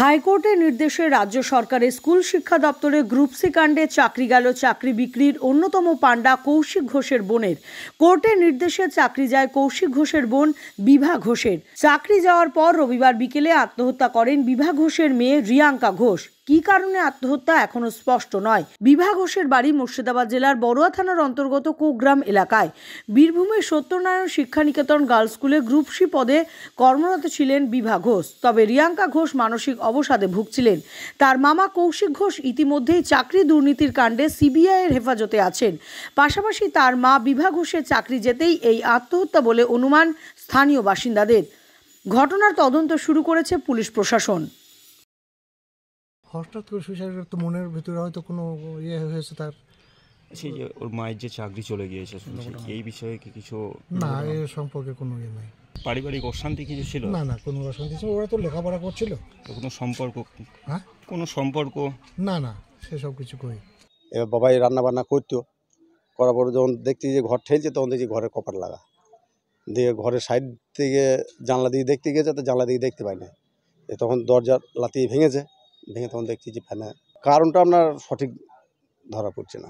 হাইকোর্টের নির্দেশে রাজ্য সরকারের স্কুল শিক্ষা দপ্তরে গ্রুপ সি কাণ্ডে চাকরি গেল চাকরি বিক্রির অন্যতম পাণ্ডা কৌশিক ঘোষের বোনের কোর্টের নির্দেশে চাকরি যায় কৌশিক ঘোষের বোন বিভা ঘোষের চাকরি যাওয়ার পর রবিবার বিকেলে আত্মহত্যা করেন বিভা ঘোষের মেয়ে রিয়াঙ্কা ঘোষ কি কারণে আত্মহত্যা এখনো স্পষ্ট নয় বিভা ঘোষের বাড়ি মুর্শিদাবাদ জেলার বড়ুয়া থানার অন্তর্গত কোগ্রাম এলাকায় বীরভূমের সত্যনারায়ণ শিক্ষানিকেতন গার্লস স্কুলে গ্রুপ সি পদে কর্মরত ছিলেন বিভা ঘোষ তবে রিয়াঙ্কা ঘোষ মানসিক অবসাদে ভুগছিলেন তার মামা কৌশিক ঘোষ ইতিমধ্যেই চাকরি দুর্নীতির কাণ্ডে সিবিআইয়ের হেফাজতে আছেন পাশাপাশি তার মা বিভা ঘোষের চাকরি যেতেই এই আত্মহত্যা বলে অনুমান স্থানীয় বাসিন্দাদের ঘটনার তদন্ত শুরু করেছে পুলিশ প্রশাসন হঠাৎ করে সুইসাইড তো মনের ভিতরে হয়তো কোনো ইয়ে হয়েছে তার সেই যে ওর মায়ের যে চাকরি চলে গিয়েছে শুনছি এই বিষয়ে কি কিছু না এ সম্পর্কে কোনো ইয়ে নাই পারিবারিক অশান্তি কিছু ছিল না না কোনো অশান্তি ছিল ওরা তো লেখাপড়া করছিল কোনো সম্পর্ক হ্যাঁ কোনো সম্পর্ক না না সেসব কিছু কই এবার বাবাই রান্না বান্না করতো করার পর যখন দেখতে যে ঘর ঠেলছে তখন দেখছি ঘরে কপাট লাগা দিয়ে ঘরের সাইড থেকে জানলা দিকে দেখতে গিয়েছে তো জানলা দিকে দেখতে পাই না তখন দরজার লাতিয়ে ভেঙেছে ভেঙে তখন দেখছি যে ফেনা কারণটা আপনার সঠিক ধরা পড়ছে না